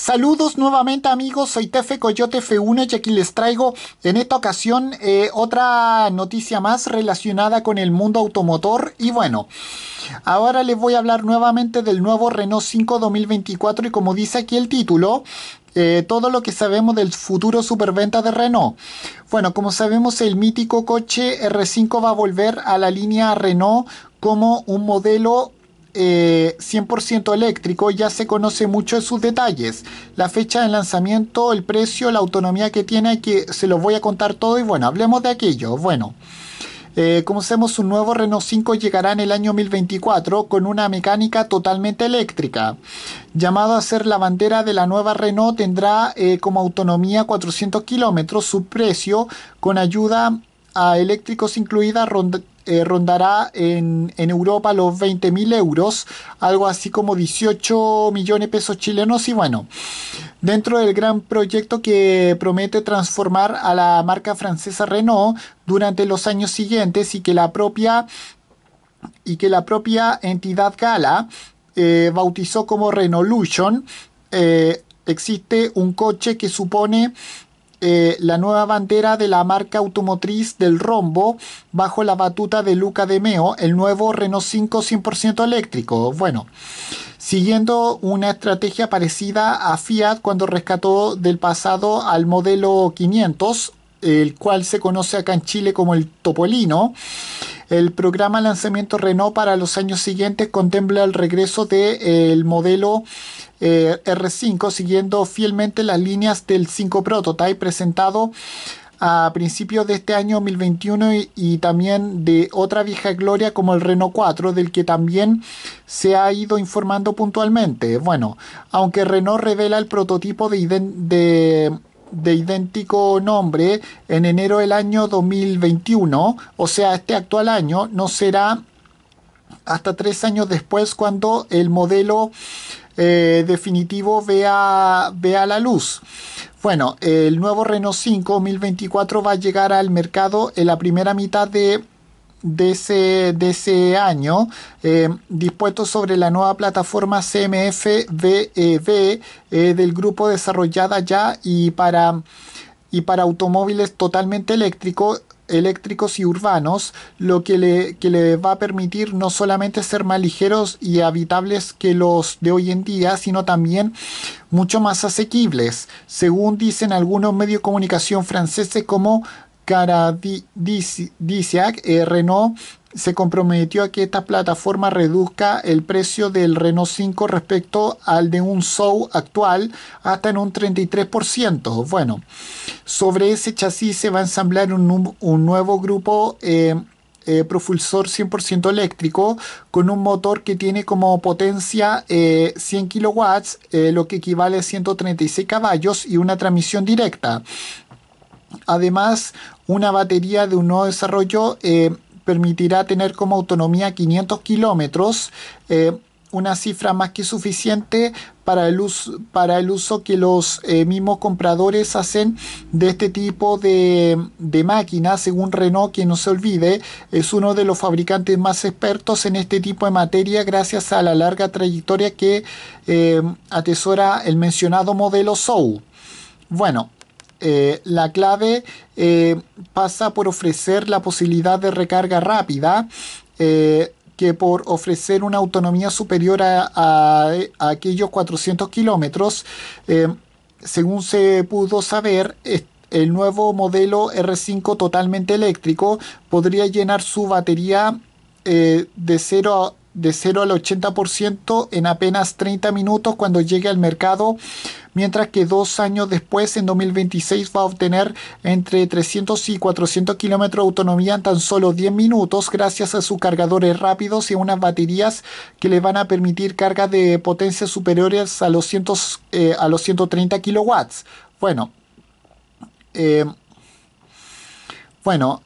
Saludos nuevamente amigos, soy Tefe Coyote F1 y aquí les traigo en esta ocasión eh, otra noticia más relacionada con el mundo automotor y bueno, ahora les voy a hablar nuevamente del nuevo Renault 5 2024 y como dice aquí el título, eh, todo lo que sabemos del futuro superventa de Renault. Bueno, como sabemos, el mítico coche R5 va a volver a la línea Renault como un modelo 100% eh, eléctrico ya se conoce mucho de sus detalles. La fecha de lanzamiento, el precio, la autonomía que tiene, que se los voy a contar todo y bueno, hablemos de aquello. Bueno. Eh, como sabemos, un nuevo Renault 5 llegará en el año 2024 con una mecánica totalmente eléctrica. Llamado a ser la bandera de la nueva Renault, tendrá eh, como autonomía 400 kilómetros. Su precio, con ayuda a eléctricos incluida, ronda, eh, rondará en, en, Europa los 20 mil euros, algo así como 18 millones de pesos chilenos y bueno, dentro del gran proyecto que promete transformar a la marca francesa Renault durante los años siguientes y que la propia y que la propia entidad Gala eh, bautizó como Renolution, eh, existe un coche que supone eh, la nueva bandera de la marca automotriz del Rombo bajo la batuta de Luca De Meo, el nuevo Renault 5 100% eléctrico. Bueno, siguiendo una estrategia parecida a Fiat cuando rescató del pasado al modelo 500, el cual se conoce acá en Chile como el Topolino el programa lanzamiento Renault para los años siguientes contempla el regreso del eh, modelo eh, R5 siguiendo fielmente las líneas del 5 Prototype presentado a principios de este año 2021 y, también de otra vieja gloria como el Renault 4, del que también se ha ido informando puntualmente. Bueno, aunque Renault revela el prototipo de, de de idéntico nombre en enero del año 2021, o sea, este actual año, no será hasta tres años después cuando el modelo eh, definitivo vea, vea la luz. Bueno, el nuevo Renault 5 2024 va a llegar al mercado en la primera mitad de de ese, ese año, eh, dispuesto sobre la nueva plataforma cmf e eh, del grupo desarrollada ya y para, y para automóviles totalmente eléctricos eléctricos y urbanos, lo que le, que le, va a permitir no solamente ser más ligeros y habitables que los de hoy en día, sino también mucho más asequibles, según dicen algunos medios de comunicación franceses como para ah, eh, Renault se comprometió a que esta plataforma reduzca el precio del Renault 5 respecto al de un Soul actual hasta en un 33%. Bueno, sobre ese chasis se va a ensamblar un, nuevo grupo eh, eh, propulsor 100% eléctrico con un motor que tiene como potencia 100 kW lo que equivale a 136 caballos y una transmisión directa. Además, una batería de un nuevo desarrollo eh, permitirá tener como autonomía 500 kilómetros, eh, una cifra más que suficiente para el uso, para el uso que los eh, mismos compradores hacen de este tipo de, de máquinas, según Renault, que no se olvide, es uno de los fabricantes más expertos en este tipo de materia gracias a la larga trayectoria que atesora el mencionado modelo Soul. Bueno, eh, la clave eh, pasa por ofrecer la posibilidad de recarga rápida. Eh, que por ofrecer una autonomía superior a, aquellos 400 kilómetros, según se pudo saber, el nuevo modelo R5 totalmente eléctrico podría llenar su batería de 0 de 0 al 80% en apenas 30 minutos cuando llegue al mercado, mientras que dos años después, en 2026, va a obtener entre 300 y 400 kilómetros de autonomía en tan solo 10 minutos gracias a sus cargadores rápidos y a unas baterías que le van a permitir cargas de potencias superiores a los, eh, a los 130 kilowatts. Bueno, eh, bueno,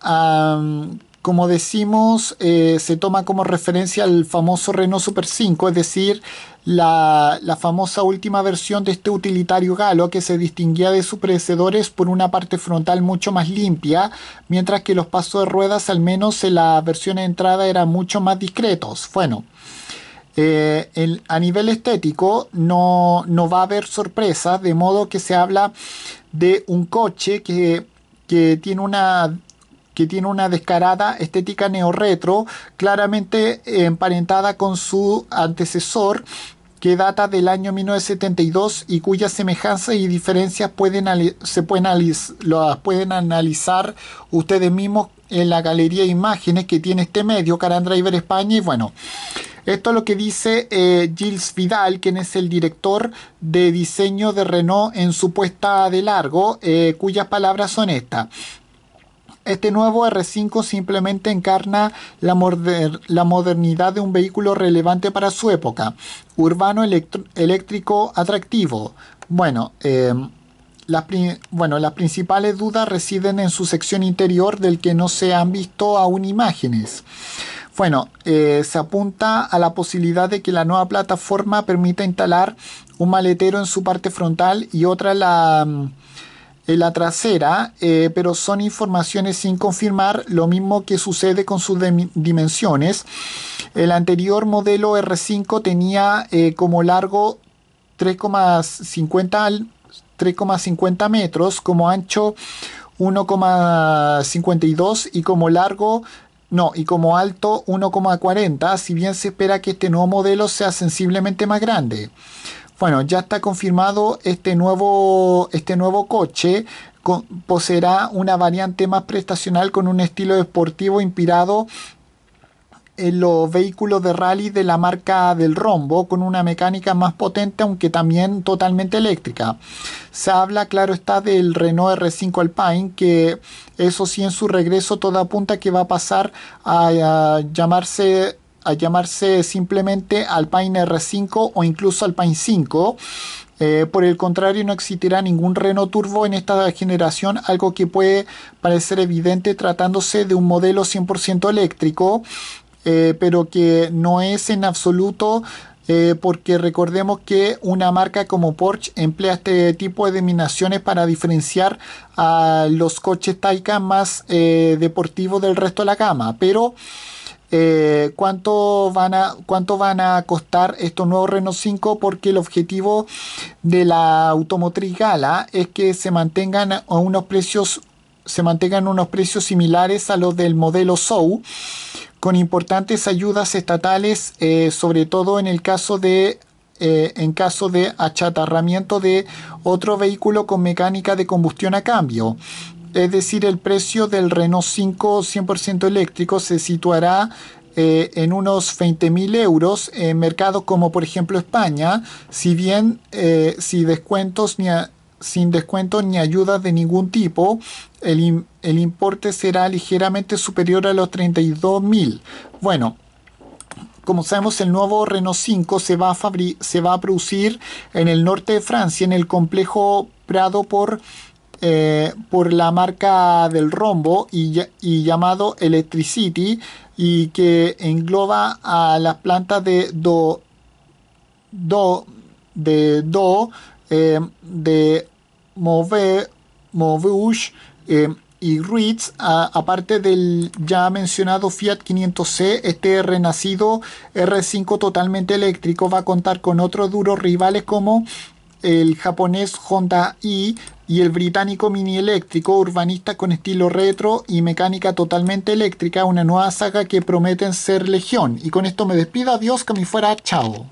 como decimos, eh, se toma como referencia al famoso Renault Super 5, es decir, la, famosa última versión de este utilitario galo que se distinguía de sus predecesores por una parte frontal mucho más limpia, mientras que los pasos de ruedas, al menos en la versión de entrada, eran mucho más discretos. Bueno. Eh, a nivel estético no, va a haber sorpresas, de modo que se habla de un coche que tiene una que tiene una descarada estética neorretro, claramente emparentada con su antecesor, que data del año 1972 y cuyas semejanzas y diferencias pueden se pueden, las pueden analizar ustedes mismos en la galería de imágenes que tiene este medio, Caran Driver España. Y bueno, esto es lo que dice eh, Gilles Vidal, quien es el director de diseño de Renault en su puesta de largo, eh, cuyas palabras son estas. Este nuevo R5 simplemente encarna la, modernidad de un vehículo relevante para su época, urbano eléctrico atractivo. Em, bueno, las, principales dudas residen en su sección interior del que no se han visto aún imágenes. Bueno, eh, se apunta a la posibilidad de que la nueva plataforma permita instalar un maletero en su parte frontal y otra la en la trasera, eh, pero son informaciones sin confirmar, lo mismo que sucede con sus dimensiones. El anterior modelo R5 tenía eh, como largo 3,50 metros, como ancho 1,52 y como largo no, y como alto 1,40, si bien se espera que este nuevo modelo sea sensiblemente más grande. Bueno, ya está confirmado este nuevo, este nuevo coche. poseerá una variante más prestacional con un estilo deportivo inspirado en los vehículos de rally de la marca del Rombo con una mecánica más potente aunque también totalmente eléctrica. Se habla, claro está, del Renault R5 Alpine que eso sí en su regreso toda apunta que va a pasar a llamarse a llamarse simplemente Alpine R5 o incluso Alpine 5. Eh, por el contrario, no existirá ningún Renault Turbo en esta generación, algo que puede parecer evidente tratándose de un modelo 100% eléctrico, eh, pero que no es en absoluto eh, porque recordemos que una marca como Porsche emplea este tipo de denominaciones para diferenciar a los coches Taycan más deportivos del resto de la gama, pero eh, cuánto, van a, van a costar estos nuevos Renault 5 porque el objetivo de la automotriz Gala es que se mantengan a unos precios se mantengan unos precios similares a los del modelo SOU con importantes ayudas estatales eh, sobre todo en el caso de eh, en caso de achatarramiento de otro vehículo con mecánica de combustión a cambio es decir, el precio del Renault 5 100% eléctrico se situará eh, en unos 20.000 euros en mercados como por ejemplo España, si bien descuentos eh, ni sin descuentos ni ayudas de ningún tipo, el, importe será ligeramente superior a los 32.000. Bueno, como sabemos, el nuevo Renault 5 se va, a se va a producir en el norte de Francia, en el complejo Prado por eh, por la marca del rombo y, llamado Electricity y que engloba a las plantas de Do, Do, de Do, eh, de Move, eh, y Ritz, aparte del ya mencionado Fiat 500C, este renacido R5 totalmente eléctrico va a contar con otros duros rivales como el japonés Honda i, y el británico mini eléctrico, urbanista con estilo retro y mecánica totalmente eléctrica, una nueva saga que prometen ser legión. Y con esto me despido, adiós, que me fuera, chao.